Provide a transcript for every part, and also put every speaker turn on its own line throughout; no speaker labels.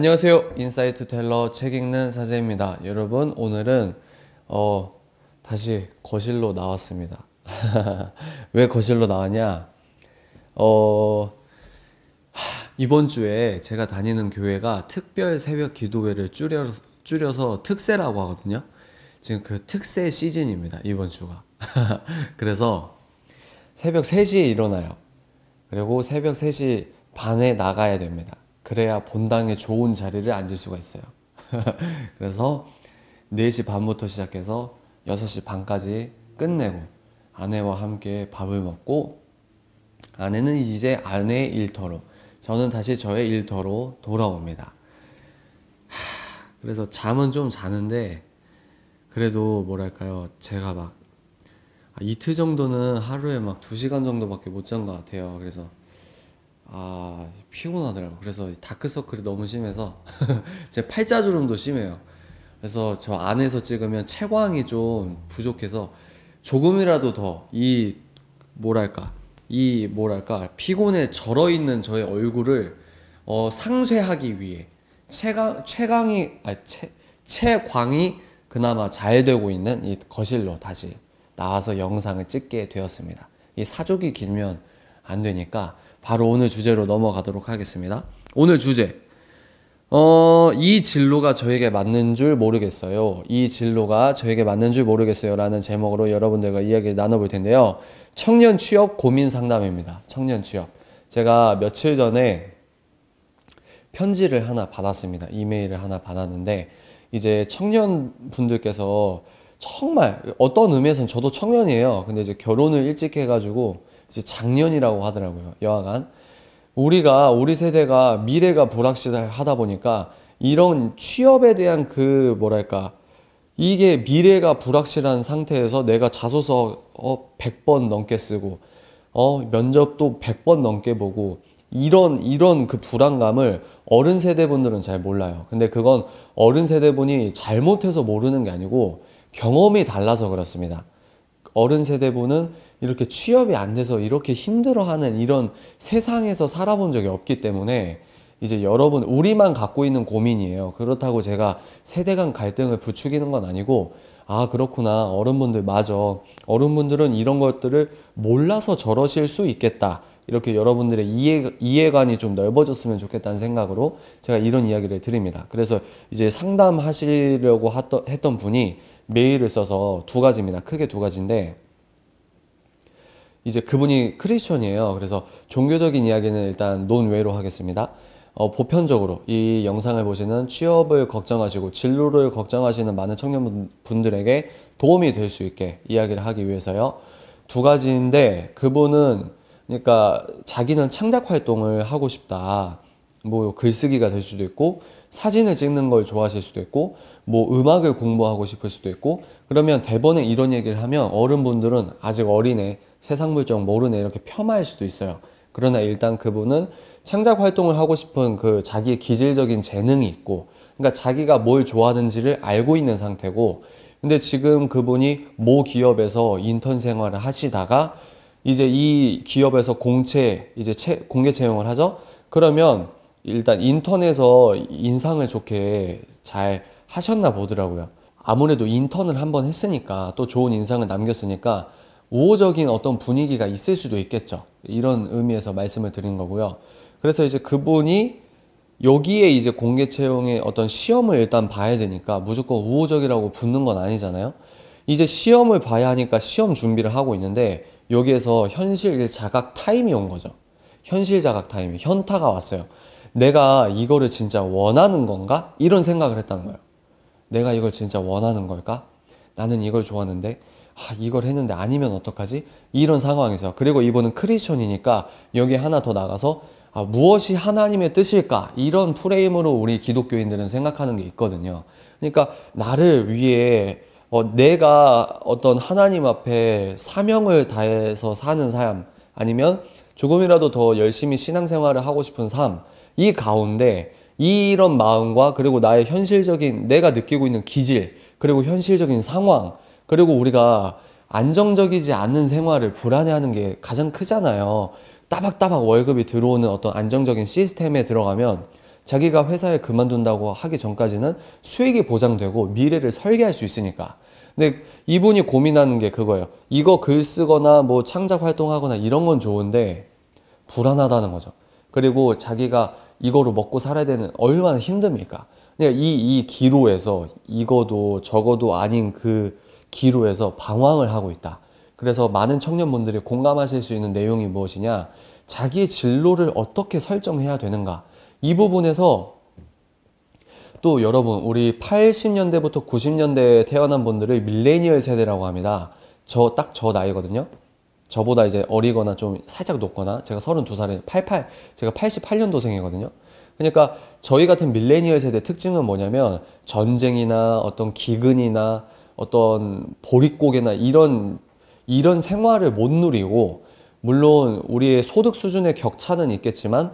안녕하세요 인사이트 텔러 책 읽는 사제입니다 여러분 오늘은 어, 다시 거실로 나왔습니다 왜 거실로 나왔냐 어, 하, 이번 주에 제가 다니는 교회가 특별 새벽 기도회를 줄여, 줄여서 특세라고 하거든요 지금 그 특세 시즌입니다 이번 주가 그래서 새벽 3시에 일어나요 그리고 새벽 3시 반에 나가야 됩니다 그래야 본당에 좋은 자리를 앉을 수가 있어요. 그래서 4시 반부터 시작해서 6시 반까지 끝내고 아내와 함께 밥을 먹고 아내는 이제 아내의 일터로 저는 다시 저의 일터로 돌아옵니다. 하, 그래서 잠은 좀 자는데 그래도 뭐랄까요 제가 막 아, 이틀 정도는 하루에 막 2시간 정도밖에 못 잔 것 같아요. 그래서 아 피곤하더라고요. 그래서 다크서클이 너무 심해서 제 팔자주름도 심해요. 그래서 저 안에서 찍으면 채광이 좀 부족해서 조금이라도 더 이 뭐랄까 이 뭐랄까 피곤에 절어 있는 저의 얼굴을 어, 상쇄하기 위해 채광 채광이 아채 채광이 그나마 잘 되고 있는 이 거실로 다시 나와서 영상을 찍게 되었습니다. 이 사족이 길면 안 되니까 바로 오늘 주제로 넘어가도록 하겠습니다. 오늘 주제. 어, 이 진로가 저에게 맞는 줄 모르겠어요. 이 진로가 저에게 맞는 줄 모르겠어요. 라는 제목으로 여러분들과 이야기 나눠볼 텐데요. 청년 취업 고민 상담입니다. 청년 취업. 제가 며칠 전에 편지를 하나 받았습니다. 이메일을 하나 받았는데, 이제 청년분들께서 정말 어떤 의미에선 저도 청년이에요. 근데 이제 결혼을 일찍 해가지고 이제 작년이라고 하더라고요. 여하간 우리가 우리 세대가 미래가 불확실하다 보니까 이런 취업에 대한 그 뭐랄까 이게 미래가 불확실한 상태에서 내가 자소서 어 100번 넘게 쓰고 어 면접도 100번 넘게 보고 이런 이런 그 불안감을 어른 세대분들은 잘 몰라요. 근데 그건 어른 세대분이 잘못해서 모르는 게 아니고 경험이 달라서 그렇습니다. 어른 세대분은 이렇게 취업이 안 돼서 이렇게 힘들어하는 이런 세상에서 살아본 적이 없기 때문에 이제 여러분 우리만 갖고 있는 고민이에요. 그렇다고 제가 세대 간 갈등을 부추기는 건 아니고 아 그렇구나 어른분들 맞어 어른분들은 이런 것들을 몰라서 저러실 수 있겠다. 이렇게 여러분들의 이해, 이해관이 좀 넓어졌으면 좋겠다는 생각으로 제가 이런 이야기를 드립니다. 그래서 이제 상담하시려고 했던 분이 메일을 써서 두 가지입니다. 크게 두 가지인데 이제 그분이 크리스천이에요. 그래서 종교적인 이야기는 일단 논외로 하겠습니다. 어, 보편적으로 이 영상을 보시는 취업을 걱정하시고 진로를 걱정하시는 많은 청년분들에게 도움이 될 수 있게 이야기를 하기 위해서요. 두 가지인데 그분은 그러니까 자기는 창작 활동을 하고 싶다. 뭐 글쓰기가 될 수도 있고 사진을 찍는 걸 좋아하실 수도 있고 뭐 음악을 공부하고 싶을 수도 있고 그러면 대번에 이런 얘기를 하면 어른분들은 아직 어린애 세상 물정 모르네 이렇게 폄하할 수도 있어요. 그러나 일단 그분은 창작 활동을 하고 싶은 그 자기의 기질적인 재능이 있고 그러니까 자기가 뭘 좋아하는지를 알고 있는 상태고 근데 지금 그분이 모 기업에서 인턴 생활을 하시다가 이제 이 기업에서 공채 이제 채, 공개 채용을 하죠. 그러면 일단 인턴에서 인상을 좋게 잘 하셨나 보더라고요. 아무래도 인턴을 한 번 했으니까 또 좋은 인상을 남겼으니까 우호적인 어떤 분위기가 있을 수도 있겠죠. 이런 의미에서 말씀을 드린 거고요. 그래서 이제 그분이 여기에 이제 공개 채용의 어떤 시험을 일단 봐야 되니까 무조건 우호적이라고 붙는 건 아니잖아요. 이제 시험을 봐야 하니까 시험 준비를 하고 있는데 여기에서 현실 자각 타임이 온 거죠. 현실 자각 타임이 현타가 왔어요. 내가 이거를 진짜 원하는 건가? 이런 생각을 했다는 거예요. 내가 이걸 진짜 원하는 걸까? 나는 이걸 좋아하는데 아, 이걸 했는데 아니면 어떡하지? 이런 상황에서 그리고 이분은 크리스천이니까 여기 하나 더 나가서 아, 무엇이 하나님의 뜻일까? 이런 프레임으로 우리 기독교인들은 생각하는 게 있거든요. 그러니까 나를 위해 어, 내가 어떤 하나님 앞에 사명을 다해서 사는 삶 아니면 조금이라도 더 열심히 신앙생활을 하고 싶은 삶 이 가운데 이런 마음과 그리고 나의 현실적인 내가 느끼고 있는 기질 그리고 현실적인 상황 그리고 우리가 안정적이지 않은 생활을 불안해하는 게 가장 크잖아요. 따박따박 월급이 들어오는 어떤 안정적인 시스템에 들어가면 자기가 회사에 그만둔다고 하기 전까지는 수익이 보장되고 미래를 설계할 수 있으니까. 근데 이분이 고민하는 게 그거예요. 이거 글 쓰거나 뭐 창작 활동하거나 이런 건 좋은데 불안하다는 거죠. 그리고 자기가 이거로 먹고 살아야 되는 얼마나 힘듭니까? 그러니까 이, 이 기로에서 이거도 저거도 아닌 그 기로 에서 방황을 하고 있다. 그래서 많은 청년분들이 공감하실 수 있는 내용이 무엇이냐 자기의 진로를 어떻게 설정해야 되는가 이 부분에서 또 여러분 우리 80년대부터 90년대에 태어난 분들을 밀레니얼 세대라고 합니다. 저 딱 저 나이거든요. 저보다 이제 어리거나 좀 살짝 높거나 제가 32살에 88 제가 88년도생이거든요. 그러니까 저희 같은 밀레니얼 세대 특징은 뭐냐면 전쟁이나 어떤 기근이나 어떤 보릿고개나 이런 이런 생활을 못 누리고 물론 우리의 소득 수준의 격차는 있겠지만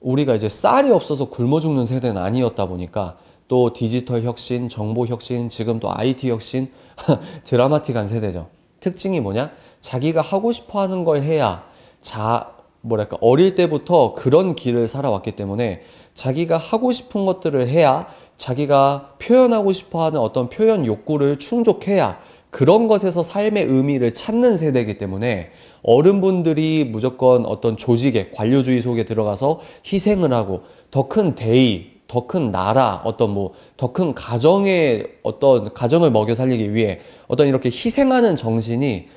우리가 이제 쌀이 없어서 굶어 죽는 세대는 아니었다 보니까 또 디지털 혁신, 정보 혁신, 지금 또 IT 혁신 드라마틱한 세대죠. 특징이 뭐냐? 자기가 하고 싶어 하는 걸 해야 자 뭐랄까 어릴 때부터 그런 길을 살아왔기 때문에 자기가 하고 싶은 것들을 해야 자기가 표현하고 싶어 하는 어떤 표현 욕구를 충족해야 그런 것에서 삶의 의미를 찾는 세대이기 때문에 어른분들이 무조건 어떤 조직의 관료주의 속에 들어가서 희생을 하고 더 큰 대의, 더 큰 나라, 어떤 뭐 더 큰 가정의 어떤 가정을 먹여 살리기 위해 어떤 이렇게 희생하는 정신이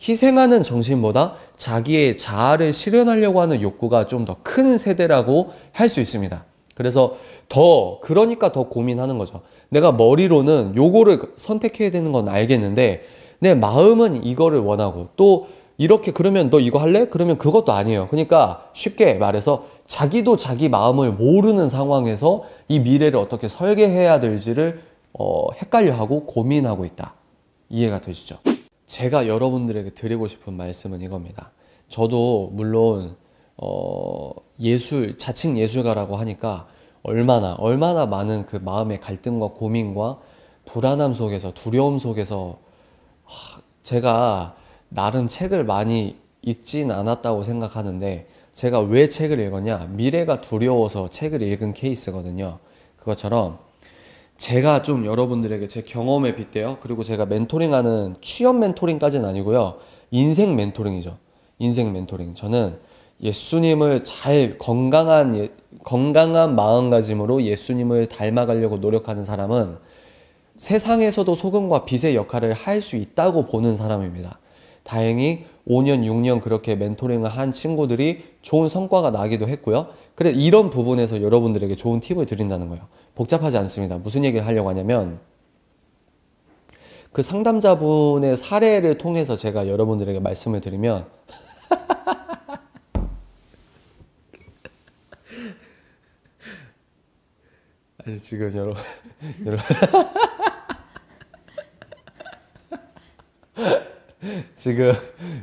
희생하는 정신보다 자기의 자아를 실현하려고 하는 욕구가 좀 더 큰 세대라고 할 수 있습니다. 그래서 더 그러니까 더 고민하는 거죠. 내가 머리로는 요거를 선택해야 되는 건 알겠는데 내 마음은 이거를 원하고 또 이렇게 그러면 너 이거 할래? 그러면 그것도 아니에요. 그러니까 쉽게 말해서 자기도 자기 마음을 모르는 상황에서 이 미래를 어떻게 설계해야 될지를 어, 헷갈려하고 고민하고 있다. 이해가 되시죠? 제가 여러분들에게 드리고 싶은 말씀은 이겁니다. 저도 물론 어, 예술 자칭 예술가라고 하니까 얼마나 얼마나 많은 그 마음의 갈등과 고민과 불안함 속에서 두려움 속에서 제가 나름 책을 많이 읽진 않았다고 생각하는데 제가 왜 책을 읽었냐 미래가 두려워서 책을 읽은 케이스거든요 그것처럼 제가 좀 여러분들에게 제 경험에 빗대요 그리고 제가 멘토링하는 취업 멘토링까지는 아니고요 인생 멘토링이죠 인생 멘토링 저는 예수님을 잘 건강한 예, 건강한 마음가짐으로 예수님을 닮아가려고 노력하는 사람은 세상에서도 소금과 빛의 역할을 할 수 있다고 보는 사람입니다. 다행히 5년, 6년 그렇게 멘토링을 한 친구들이 좋은 성과가 나기도 했고요. 그래 이런 부분에서 여러분들에게 좋은 팁을 드린다는 거예요. 복잡하지 않습니다. 무슨 얘기를 하려고 하냐면 그 상담자분의 사례를 통해서 제가 여러분들에게 말씀을 드리면 네, 지금 여러 여러 지금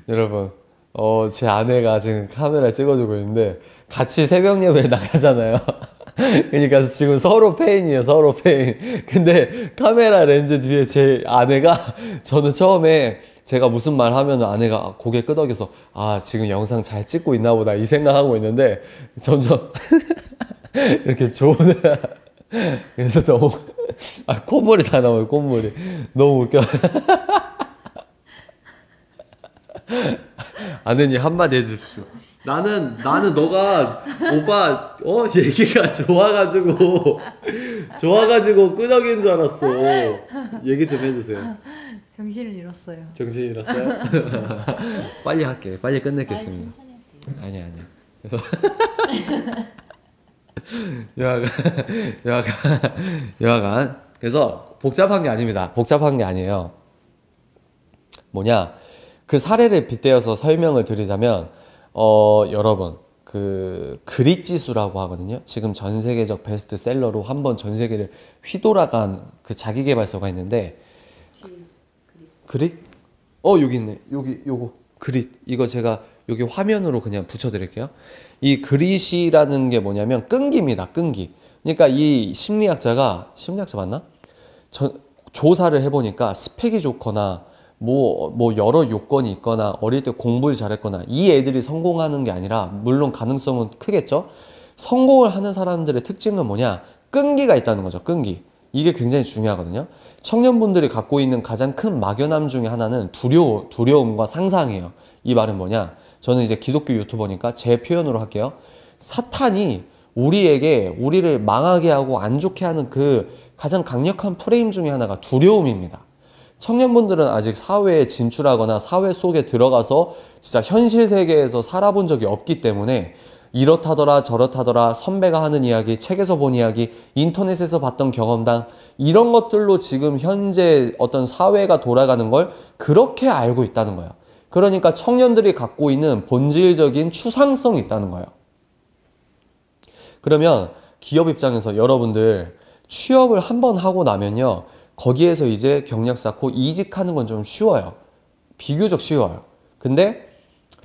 여러분 어, 제 아내가 지금 카메라 찍어주고 있는데 같이 새벽 예배 나가잖아요. 그러니까 지금 서로 페인이에요, 서로 페인. 근데 카메라 렌즈 뒤에 제 아내가 저는 처음에 제가 무슨 말 하면 아내가 고개 끄덕여서 아 지금 영상 잘 찍고 있나 보다 이 생각하고 있는데 점점 이렇게 좋은 그래서 너무 아 콧물이 다 나와요 콧물이 너무 웃겨 아느니 한마디 해주십시오 나는 나는 너가 오빠 어 얘기가 좋아가지고 좋아가지고 끄덕인 줄 알았어 얘기 좀 해주세요 정신을 잃었어요 정신 잃었어요 빨리 할게 빨리 끝내겠습니다 아니 아니 그래서 여하간, 여하간, 여하간. 그래서 복잡한 게 아닙니다. 복잡한 게 아니에요. 뭐냐. 그 사례를 빗대어서 설명을 드리자면, 어, 여러분, 그 그릿 지수라고 하거든요. 지금 전 세계적 베스트셀러로 한번전 세계를 휘돌아간 그 자기 개발서가 있는데 그 그릿? 어 여기 있네. 여기 요거 그릿. 이거 제가 여기 화면으로 그냥 붙여드릴게요. 이 그릿이라는 게 뭐냐면 끈기입니다. 끈기. 그러니까 이 심리학자가 심리학자 맞나? 저, 조사를 해보니까 스펙이 좋거나 뭐, 뭐 여러 요건이 있거나 어릴 때 공부를 잘했거나 이 애들이 성공하는 게 아니라 물론 가능성은 크겠죠. 성공을 하는 사람들의 특징은 뭐냐? 끈기가 있다는 거죠. 끈기. 이게 굉장히 중요하거든요. 청년분들이 갖고 있는 가장 큰 막연함 중에 하나는 두려워, 두려움과 상상이에요. 이 말은 뭐냐? 저는 이제 기독교 유튜버니까 제 표현으로 할게요. 사탄이 우리에게 우리를 망하게 하고 안 좋게 하는 그 가장 강력한 프레임 중의 하나가 두려움입니다. 청년분들은 아직 사회에 진출하거나 사회 속에 들어가서 진짜 현실 세계에서 살아본 적이 없기 때문에 이렇다더라 저렇다더라 선배가 하는 이야기, 책에서 본 이야기, 인터넷에서 봤던 경험담 이런 것들로 지금 현재 어떤 사회가 돌아가는 걸 그렇게 알고 있다는 거예요. 그러니까 청년들이 갖고 있는 본질적인 추상성이 있다는 거예요. 그러면 기업 입장에서 여러분들 취업을 한 번 하고 나면요. 거기에서 이제 경력 쌓고 이직하는 건 좀 쉬워요. 비교적 쉬워요. 근데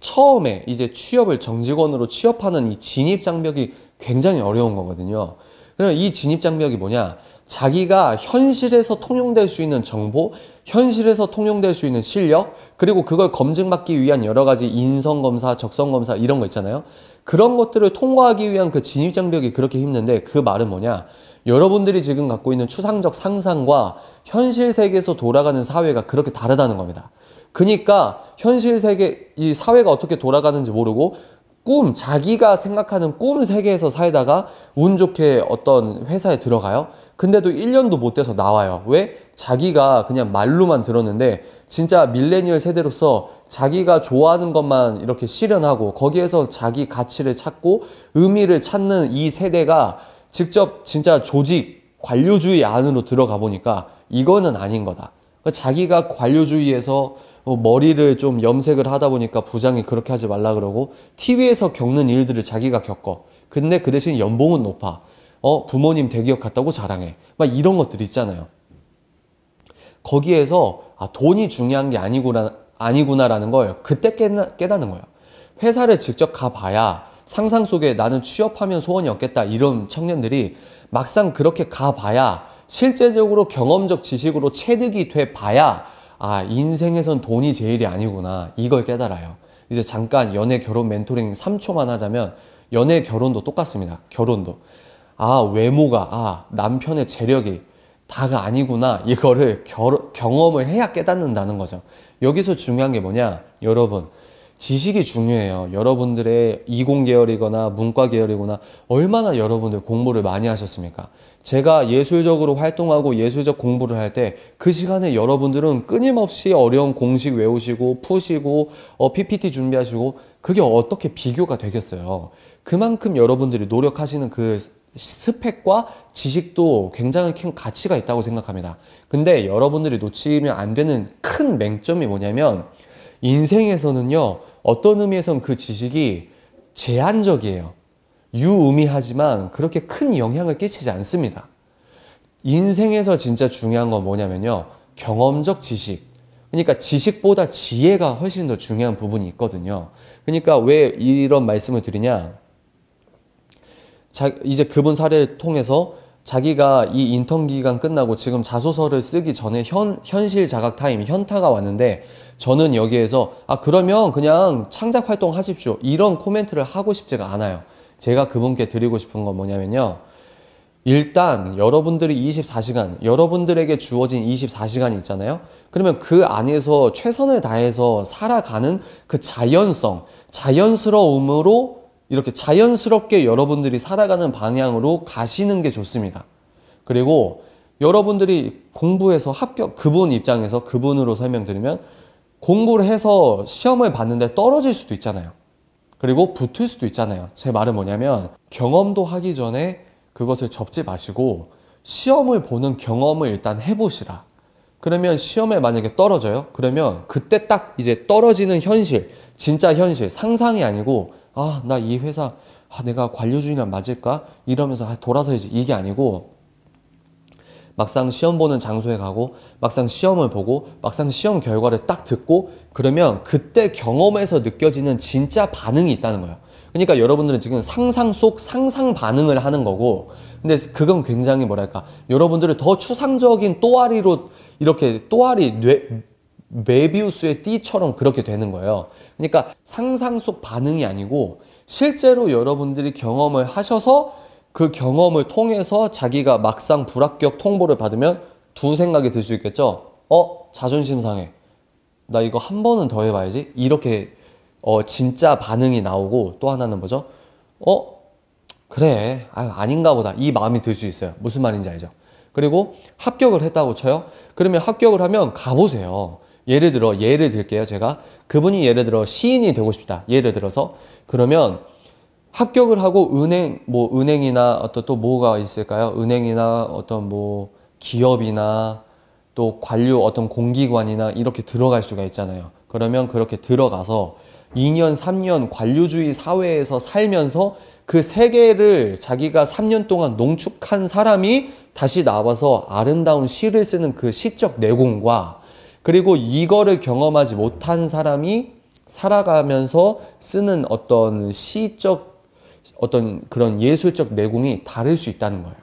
처음에 이제 취업을 정직원으로 취업하는 이 진입 장벽이 굉장히 어려운 거거든요. 그러이 진입 장벽이 뭐냐? 자기가 현실에서 통용될 수 있는 정보, 현실에서 통용될 수 있는 실력, 그리고 그걸 검증받기 위한 여러 가지 인성검사, 적성검사 이런 거 있잖아요. 그런 것들을 통과하기 위한 그 진입장벽이 그렇게 힘든데 그 말은 뭐냐? 여러분들이 지금 갖고 있는 추상적 상상과 현실 세계에서 돌아가는 사회가 그렇게 다르다는 겁니다. 그니까 현실 세계, 이 사회가 어떻게 돌아가는지 모르고 꿈, 자기가 생각하는 꿈 세계에서 살다가 운 좋게 어떤 회사에 들어가요. 근데도 1년도 못 돼서 나와요. 왜? 자기가 그냥 말로만 들었는데 진짜 밀레니얼 세대로서 자기가 좋아하는 것만 이렇게 실현하고 거기에서 자기 가치를 찾고 의미를 찾는 이 세대가 직접 진짜 조직 관료주의 안으로 들어가 보니까 이거는 아닌 거다. 그러니까 자기가 관료주의에서 뭐 머리를 좀 염색을 하다 보니까 부장이 그렇게 하지 말라 그러고 TV에서 겪는 일들을 자기가 겪어. 근데 그 대신 연봉은 높아. 어, 부모님 대기업 갔다고 자랑해. 막 이런 것들 있잖아요. 거기에서 아, 돈이 중요한 게 아니구나, 아니구나라는 걸 그때 깨나, 깨닫는 거예요 회사를 직접 가봐야 상상 속에 나는 취업하면 소원이 없겠다 이런 청년들이 막상 그렇게 가봐야 실제적으로 경험적 지식으로 체득이 돼 봐야 아, 인생에선 돈이 제일이 아니구나. 이걸 깨달아요. 이제 잠깐 연애 결혼 멘토링 3초만 하자면 연애 결혼도 똑같습니다. 결혼도. 아, 외모가, 아, 남편의 재력이 다가 아니구나. 이거를 결, 경험을 해야 깨닫는다는 거죠. 여기서 중요한 게 뭐냐? 여러분, 지식이 중요해요. 여러분들의 이공 계열이거나 문과 계열이거나 얼마나 여러분들 공부를 많이 하셨습니까? 제가 예술적으로 활동하고 예술적 공부를 할 때 그 시간에 여러분들은 끊임없이 어려운 공식 외우시고 푸시고 어, PPT 준비하시고 그게 어떻게 비교가 되겠어요. 그만큼 여러분들이 노력하시는 그 스펙과 지식도 굉장히 큰 가치가 있다고 생각합니다. 근데 여러분들이 놓치면 안 되는 큰 맹점이 뭐냐면 인생에서는요 어떤 의미에선 그 지식이 제한적이에요. 유의미하지만 그렇게 큰 영향을 끼치지 않습니다. 인생에서 진짜 중요한 건 뭐냐면요 경험적 지식 그러니까 지식보다 지혜가 훨씬 더 중요한 부분이 있거든요. 그러니까 왜 이런 말씀을 드리냐 자, 이제 그분 사례를 통해서 자기가 이 인턴 기간 끝나고 지금 자소서를 쓰기 전에 현, 현실 자각 타임, 현타가 왔는데 저는 여기에서 아, 그러면 그냥 창작 활동 하십시오. 이런 코멘트를 하고 싶지가 않아요. 제가 그분께 드리고 싶은 건 뭐냐면요. 일단 여러분들이 24시간, 여러분들에게 주어진 24시간이 있잖아요. 그러면 그 안에서 최선을 다해서 살아가는 그 자연성, 자연스러움으로 이렇게 자연스럽게 여러분들이 살아가는 방향으로 가시는 게 좋습니다. 그리고 여러분들이 공부해서 합격, 그분 입장에서 그분으로 설명드리면 공부를 해서 시험을 봤는데 떨어질 수도 있잖아요. 그리고 붙을 수도 있잖아요. 제 말은 뭐냐면 경험도 하기 전에 그것을 접지 마시고 시험을 보는 경험을 일단 해보시라. 그러면 시험에 만약에 떨어져요? 그러면 그때 딱 이제 떨어지는 현실, 진짜 현실, 상상이 아니고 아, 나 이 회사, 아, 내가 관료주의랑 맞을까? 이러면서 아, 돌아서야지. 이게 아니고, 막상 시험 보는 장소에 가고, 막상 시험을 보고, 막상 시험 결과를 딱 듣고, 그러면 그때 경험에서 느껴지는 진짜 반응이 있다는 거예요. 그러니까 여러분들은 지금 상상 속 상상 반응을 하는 거고, 근데 그건 굉장히 뭐랄까, 여러분들을 더 추상적인 또아리로 이렇게 또아리 뇌, 메비우스의 띠처럼 그렇게 되는 거예요. 그러니까 상상 속 반응이 아니고 실제로 여러분들이 경험을 하셔서 그 경험을 통해서 자기가 막상 불합격 통보를 받으면 두 생각이 들 수 있겠죠. 어, 자존심 상해. 나 이거 한 번은 더 해봐야지. 이렇게 어, 진짜 반응이 나오고 또 하나는 뭐죠? 어, 그래. 아유, 아닌가 보다. 이 마음이 들 수 있어요. 무슨 말인지 알죠? 그리고 합격을 했다고 쳐요. 그러면 합격을 하면 가보세요. 예를 들어 예를 들게요. 제가 그분이 예를 들어 시인이 되고 싶다. 예를 들어서 그러면 합격을 하고 은행 뭐 은행이나 어떤 또 뭐가 있을까요? 은행이나 어떤 뭐 기업이나 또 관료 어떤 공기관이나 이렇게 들어갈 수가 있잖아요. 그러면 그렇게 들어가서 2년, 3년 관료주의 사회에서 살면서 그 세계를 자기가 3년 동안 농축한 사람이 다시 나와서 아름다운 시를 쓰는 그 시적 내공과 그리고 이거를 경험하지 못한 사람이 살아가면서 쓰는 어떤 시적 어떤 그런 예술적 내공이 다를 수 있다는 거예요.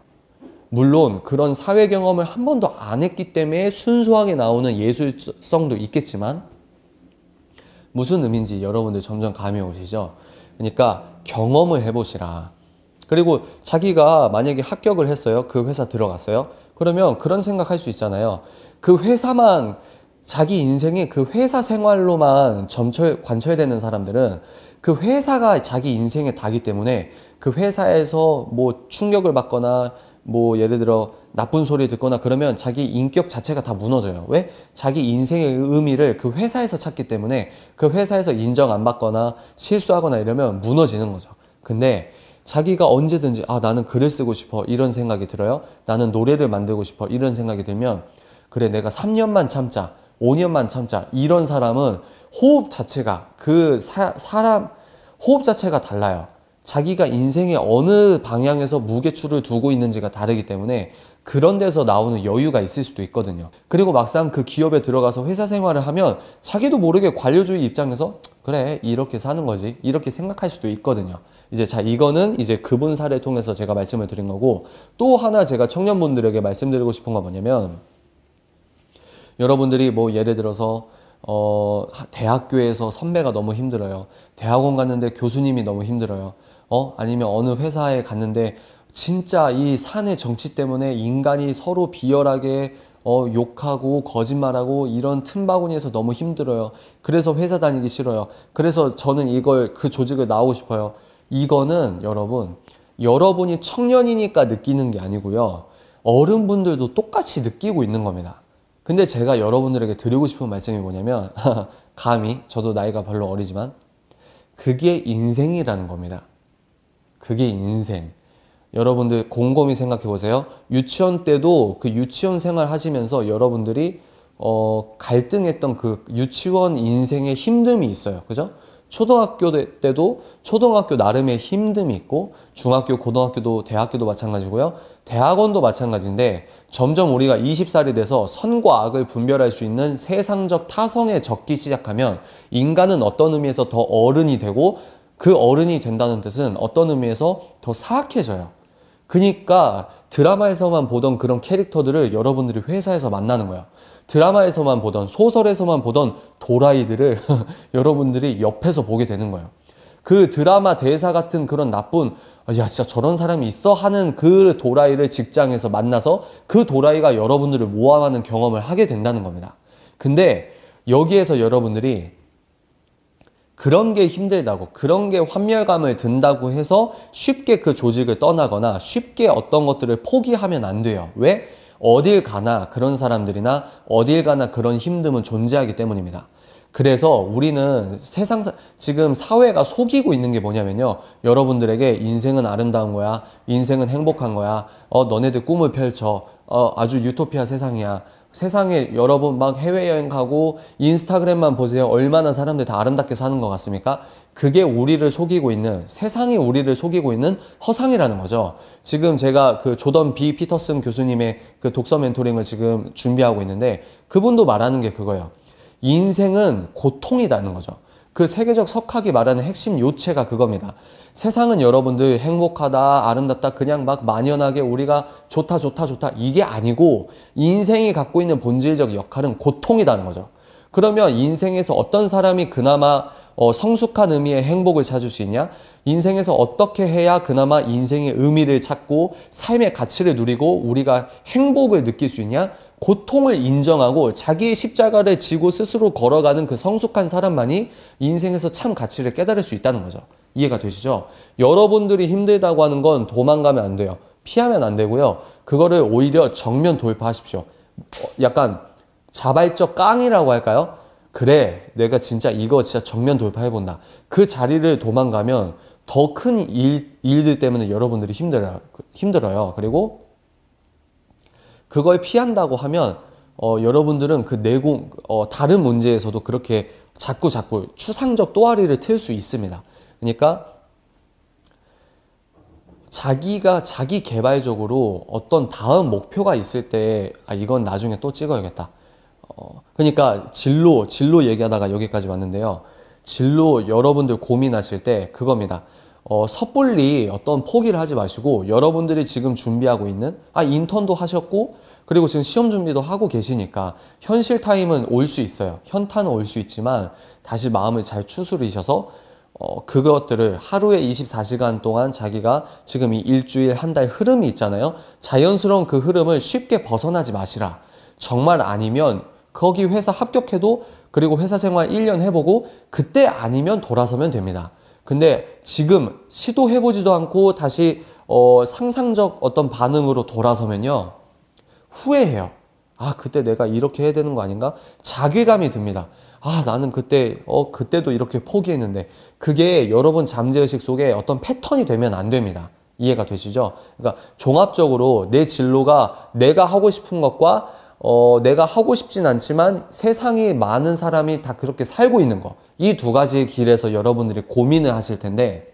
물론 그런 사회 경험을 한 번도 안 했기 때문에 순수하게 나오는 예술성도 있겠지만 무슨 의미인지 여러분들 점점 감이 오시죠? 그러니까 경험을 해보시라. 그리고 자기가 만약에 합격을 했어요. 그 회사 들어갔어요. 그러면 그런 생각할 수 있잖아요. 그 회사만 자기 인생이 그 회사 생활로만 점철, 관철되는 사람들은 그 회사가 자기 인생의 다기 때문에 그 회사에서 뭐 충격을 받거나 뭐 예를 들어 나쁜 소리 듣거나 그러면 자기 인격 자체가 다 무너져요. 왜? 자기 인생의 의미를 그 회사에서 찾기 때문에 그 회사에서 인정 안 받거나 실수하거나 이러면 무너지는 거죠. 근데 자기가 언제든지 아 나는 글을 쓰고 싶어 이런 생각이 들어요. 나는 노래를 만들고 싶어 이런 생각이 들면 그래 내가 3년만 참자. 5년만 참자. 이런 사람은 호흡 자체가 그 사, 사람 호흡 자체가 달라요. 자기가 인생의 어느 방향에서 무게추를 두고 있는지가 다르기 때문에 그런 데서 나오는 여유가 있을 수도 있거든요. 그리고 막상 그 기업에 들어가서 회사 생활을 하면 자기도 모르게 관료주의 입장에서 그래 이렇게 사는 거지 이렇게 생각할 수도 있거든요. 이제 자 이거는 이제 그분 사례 통해서 제가 말씀을 드린 거고 또 하나 제가 청년분들에게 말씀드리고 싶은 건 뭐냐면 여러분들이 뭐 예를 들어서 어, 대학교에서 선배가 너무 힘들어요. 대학원 갔는데 교수님이 너무 힘들어요. 어? 아니면 어느 회사에 갔는데 진짜 이 산의 정치 때문에 인간이 서로 비열하게 어, 욕하고 거짓말하고 이런 틈바구니에서 너무 힘들어요. 그래서 회사 다니기 싫어요. 그래서 저는 이걸 그 조직을 나오고 싶어요. 이거는 여러분 여러분이 청년이니까 느끼는 게 아니고요. 어른분들도 똑같이 느끼고 있는 겁니다. 근데 제가 여러분들에게 드리고 싶은 말씀이 뭐냐면 감히 저도 나이가 별로 어리지만 그게 인생이라는 겁니다. 그게 인생. 여러분들 곰곰이 생각해 보세요. 유치원 때도 그 유치원 생활 하시면서 여러분들이 어, 갈등했던 그 유치원 인생의 힘듦이 있어요. 그죠? 초등학교 때도 초등학교 나름의 힘듦이 있고 중학교, 고등학교도 대학교도 마찬가지고요. 대학원도 마찬가지인데 점점 우리가 20살이 돼서 선과 악을 분별할 수 있는 세상적 타성에 적기 시작하면 인간은 어떤 의미에서 더 어른이 되고 그 어른이 된다는 뜻은 어떤 의미에서 더 사악해져요. 그니까 드라마에서만 보던 그런 캐릭터들을 여러분들이 회사에서 만나는 거야. 드라마에서만 보던 소설에서만 보던 도라이들을 여러분들이 옆에서 보게 되는 거예요. 그 드라마 대사 같은 그런 나쁜 아, 야 진짜 저런 사람이 있어 하는 그 도라이를 직장에서 만나서 그 도라이가 여러분들을 모함하는 경험을 하게 된다는 겁니다. 근데 여기에서 여러분들이 그런 게 힘들다고 그런 게 환멸감을 든다고 해서 쉽게 그 조직을 떠나거나 쉽게 어떤 것들을 포기하면 안 돼요. 왜? 어딜 가나 그런 사람들이나 어딜 가나 그런 힘듦은 존재하기 때문입니다. 그래서 우리는 세상 지금 사회가 속이고 있는 게 뭐냐면요. 여러분들에게 인생은 아름다운 거야. 인생은 행복한 거야. 어 너네들 꿈을 펼쳐. 어 아주 유토피아 세상이야. 세상에 여러분 막 해외여행 가고 인스타그램만 보세요. 얼마나 사람들 다 아름답게 사는 것 같습니까? 그게 우리를 속이고 있는 세상이 우리를 속이고 있는 허상이라는 거죠. 지금 제가 그 조던 비 피터슨 교수님의 그 독서 멘토링을 지금 준비하고 있는데 그분도 말하는 게 그거예요. 인생은 고통이라는 거죠. 그 세계적 석학이 말하는 핵심 요체가 그겁니다. 세상은 여러분들 행복하다, 아름답다, 그냥 막 만연하게 우리가 좋다, 좋다, 좋다 이게 아니고 인생이 갖고 있는 본질적 역할은 고통이라는 거죠. 그러면 인생에서 어떤 사람이 그나마 어, 성숙한 의미의 행복을 찾을 수 있냐? 인생에서 어떻게 해야 그나마 인생의 의미를 찾고 삶의 가치를 누리고 우리가 행복을 느낄 수 있냐? 고통을 인정하고 자기의 십자가를 지고 스스로 걸어가는 그 성숙한 사람만이 인생에서 참 가치를 깨달을 수 있다는 거죠. 이해가 되시죠? 여러분들이 힘들다고 하는 건 도망가면 안 돼요. 피하면 안 되고요. 그거를 오히려 정면 돌파하십시오. 어, 약간 자발적 깡이라고 할까요? 그래, 내가 진짜 이거 진짜 정면 돌파해본다. 그 자리를 도망가면 더 큰 일, 들 때문에 여러분들이 힘들어요. 힘들어요. 그리고 그걸 피한다고 하면 어, 여러분들은 그 내공 어, 다른 문제에서도 그렇게 자꾸 자꾸 추상적 또아리를 틀 수 있습니다. 그러니까 자기가 자기 개발적으로 어떤 다음 목표가 있을 때 아, 이건 나중에 또 찍어야겠다. 어, 그러니까 진로 진로 얘기하다가 여기까지 왔는데요. 진로 여러분들 고민하실 때 그겁니다. 어, 섣불리 어떤 포기를 하지 마시고 여러분들이 지금 준비하고 있는 아 인턴도 하셨고 그리고 지금 시험 준비도 하고 계시니까 현실 타임은 올 수 있어요. 현타는 올 수 있지만 다시 마음을 잘추스르셔서 어, 그것들을 하루에 24시간 동안 자기가 지금 이 일주일 한 달 흐름이 있잖아요. 자연스러운 그 흐름을 쉽게 벗어나지 마시라. 정말 아니면 거기 회사 합격해도 그리고 회사 생활 1년 해보고 그때 아니면 돌아서면 됩니다. 근데 지금 시도해보지도 않고 다시 어, 상상적 어떤 반응으로 돌아서면요. 후회해요. 아, 그때 내가 이렇게 해야 되는 거 아닌가? 자괴감이 듭니다. 아, 나는 그때, 어, 그때도 이렇게 포기했는데. 그게 여러분 잠재의식 속에 어떤 패턴이 되면 안 됩니다. 이해가 되시죠? 그러니까 종합적으로 내 진로가 내가 하고 싶은 것과 어, 내가 하고 싶진 않지만 세상에 많은 사람이 다 그렇게 살고 있는 것. 이두가지 길에서 여러분들이 고민을 하실 텐데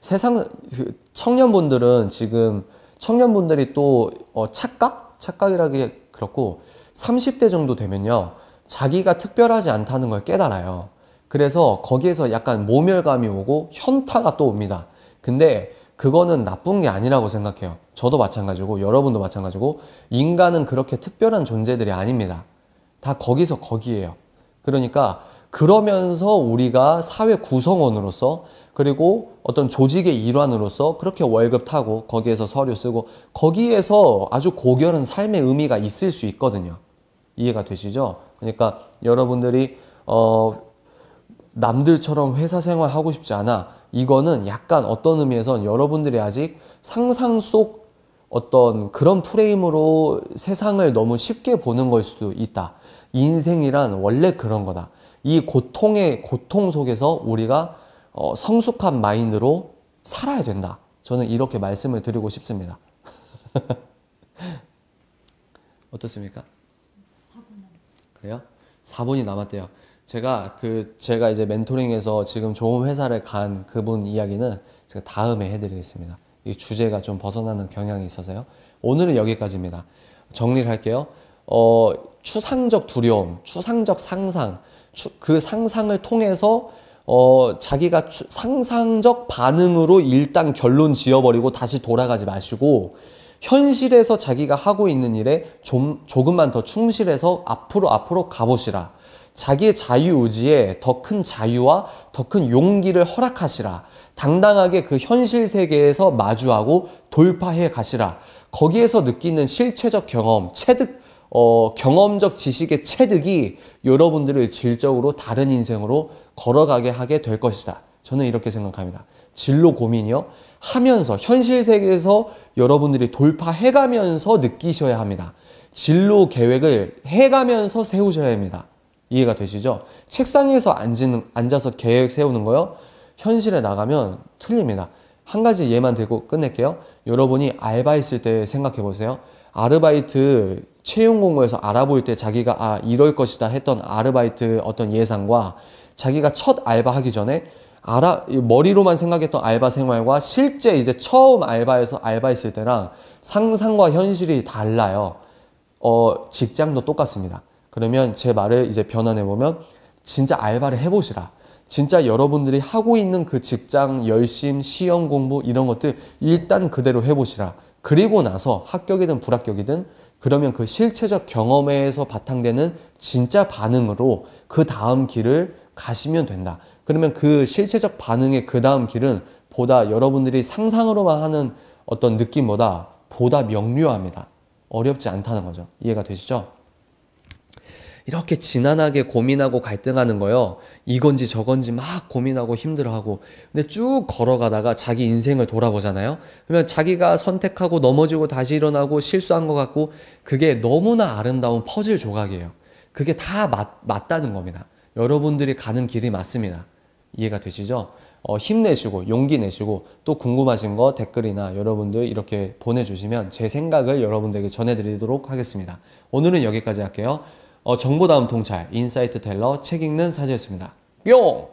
세상 그 청년분들은 지금 청년분들이 또 어, 착각? 착각이라기 그렇고 30대 정도 되면요. 자기가 특별하지 않다는 걸 깨달아요. 그래서 거기에서 약간 모멸감이 오고 현타가 또 옵니다. 근데 그거는 나쁜 게 아니라고 생각해요. 저도 마찬가지고 여러분도 마찬가지고 인간은 그렇게 특별한 존재들이 아닙니다. 다 거기서 거기에요. 그러니까 그러면서 우리가 사회 구성원으로서 그리고 어떤 조직의 일환으로서 그렇게 월급 타고 거기에서 서류 쓰고 거기에서 아주 고결한 삶의 의미가 있을 수 있거든요. 이해가 되시죠? 그러니까 여러분들이 어 남들처럼 회사 생활 하고 싶지 않아. 이거는 약간 어떤 의미에선 여러분들이 아직 상상 속 어떤 그런 프레임으로 세상을 너무 쉽게 보는 걸 수도 있다. 인생이란 원래 그런 거다. 이 고통의 고통 속에서 우리가 어, 성숙한 마인드로 살아야 된다. 저는 이렇게 말씀을 드리고 싶습니다. 어떻습니까? 그래요? 4분이 남았대요. 제가 그 제가 이제 멘토링에서 지금 좋은 회사를 간 그분 이야기는 제가 다음에 해드리겠습니다. 이 주제가 좀 벗어나는 경향이 있어서요. 오늘은 여기까지입니다. 정리를 할게요. 어, 추상적 두려움, 추상적 상상, 그 상상을 통해서 어, 자기가 상상적 반응으로 일단 결론 지어버리고 다시 돌아가지 마시고 현실에서 자기가 하고 있는 일에 좀 조금만 더 충실해서 앞으로 앞으로 가보시라. 자기의 자유의지에 더 큰 자유와 더 큰 용기를 허락하시라. 당당하게 그 현실 세계에서 마주하고 돌파해 가시라. 거기에서 느끼는 실체적 경험, 체득, 어, 경험적 지식의 체득이 여러분들을 질적으로 다른 인생으로 걸어가게 하게 될 것이다. 저는 이렇게 생각합니다. 진로 고민이요. 하면서 현실 세계에서 여러분들이 돌파해가면서 느끼셔야 합니다. 진로 계획을 해가면서 세우셔야 합니다. 이해가 되시죠? 책상에서 앉는, 앉아서 계획 세우는 거요. 현실에 나가면 틀립니다. 한 가지 예만 들고 끝낼게요. 여러분이 알바했을 때 생각해 보세요. 아르바이트 채용 공고에서 알아볼 때 자기가 아 이럴 것이다 했던 아르바이트 어떤 예상과 자기가 첫 알바하기 전에 알아 머리로만 생각했던 알바 생활과 실제 이제 처음 알바에서 알바했을 때랑 상상과 현실이 달라요. 어 직장도 똑같습니다. 그러면 제 말을 이제 변환해 보면 진짜 알바를 해보시라. 진짜 여러분들이 하고 있는 그 직장 열심 시험 공부 이런 것들 일단 그대로 해보시라. 그리고 나서 합격이든 불합격이든 그러면 그 실체적 경험에서 바탕되는 진짜 반응으로 그 다음 길을 가시면 된다. 그러면 그 실체적 반응의 그 다음 길은 보다 여러분들이 상상으로만 하는 어떤 느낌보다 보다 명료합니다. 어렵지 않다는 거죠. 이해가 되시죠? 이렇게 지난하게 고민하고 갈등하는 거요. 이건지 저건지 막 고민하고 힘들어하고. 근데 쭉 걸어가다가 자기 인생을 돌아보잖아요. 그러면 자기가 선택하고 넘어지고 다시 일어나고 실수한 것 같고 그게 너무나 아름다운 퍼즐 조각이에요. 그게 다 맞, 맞다는 겁니다. 여러분들이 가는 길이 맞습니다. 이해가 되시죠? 어, 힘내시고 용기 내시고 또 궁금하신 거 댓글이나 여러분들 이렇게 보내주시면 제 생각을 여러분들에게 전해드리도록 하겠습니다. 오늘은 여기까지 할게요. 어, 정보다음 통찰, 인사이트 텔러, 책 읽는 사제였습니다. 뿅!